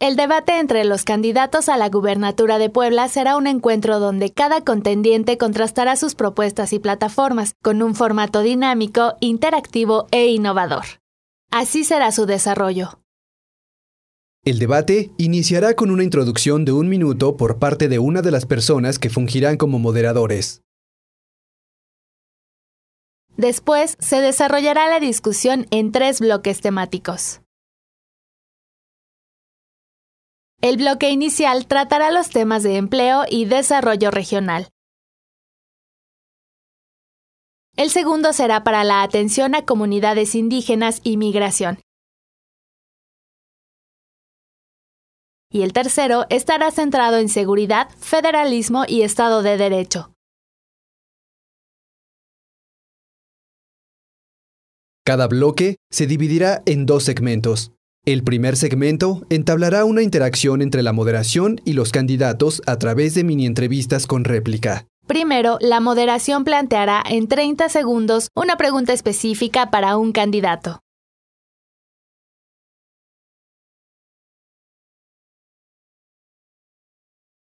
El debate entre los candidatos a la gubernatura de Puebla será un encuentro donde cada contendiente contrastará sus propuestas y plataformas con un formato dinámico, interactivo e innovador. Así será su desarrollo. El debate iniciará con una introducción de un minuto por parte de una de las personas que fungirán como moderadores. Después se desarrollará la discusión en tres bloques temáticos. El bloque inicial tratará los temas de empleo y desarrollo regional. El segundo será para la atención a comunidades indígenas y migración. Y el tercero estará centrado en seguridad, federalismo y Estado de Derecho. Cada bloque se dividirá en dos segmentos. El primer segmento entablará una interacción entre la moderación y los candidatos a través de mini entrevistas con réplica. Primero, la moderación planteará en 30 segundos una pregunta específica para un candidato.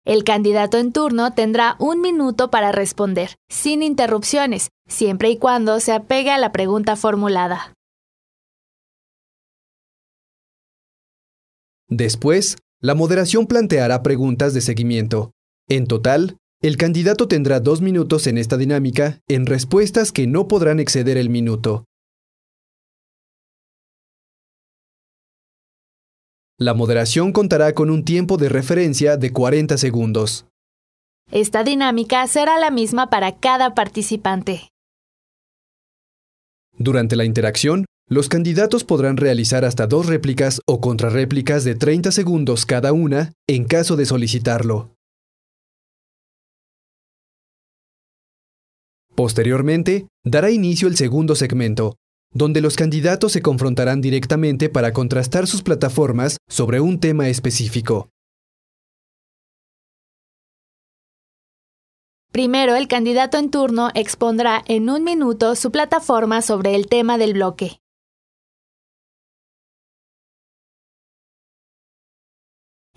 El candidato en turno tendrá un minuto para responder, sin interrupciones, siempre y cuando se apegue a la pregunta formulada. Después, la moderación planteará preguntas de seguimiento. En total, el candidato tendrá dos minutos en esta dinámica en respuestas que no podrán exceder el minuto. La moderación contará con un tiempo de referencia de 40 segundos. Esta dinámica será la misma para cada participante. Durante la interacción, los candidatos podrán realizar hasta dos réplicas o contrarréplicas de 30 segundos cada una en caso de solicitarlo. Posteriormente, dará inicio el segundo segmento, donde los candidatos se confrontarán directamente para contrastar sus plataformas sobre un tema específico. Primero, el candidato en turno expondrá en un minuto su plataforma sobre el tema del bloque.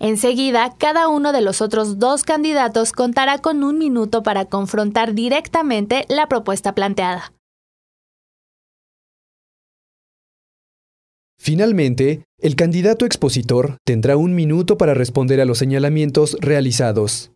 Enseguida, cada uno de los otros dos candidatos contará con un minuto para confrontar directamente la propuesta planteada. Finalmente, el candidato expositor tendrá un minuto para responder a los señalamientos realizados.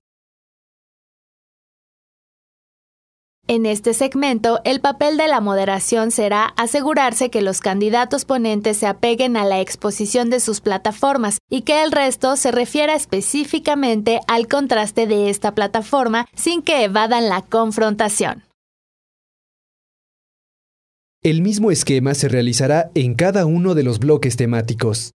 En este segmento, el papel de la moderación será asegurarse que los candidatos ponentes se apeguen a la exposición de sus plataformas y que el resto se refiera específicamente al contraste de esta plataforma sin que evadan la confrontación. El mismo esquema se realizará en cada uno de los bloques temáticos.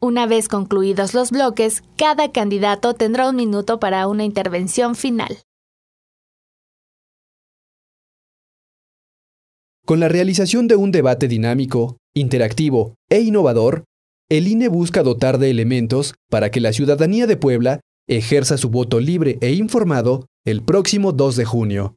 Una vez concluidos los bloques, cada candidato tendrá un minuto para una intervención final. Con la realización de un debate dinámico, interactivo e innovador, el INE busca dotar de elementos para que la ciudadanía de Puebla ejerza su voto libre e informado el próximo 2 de junio.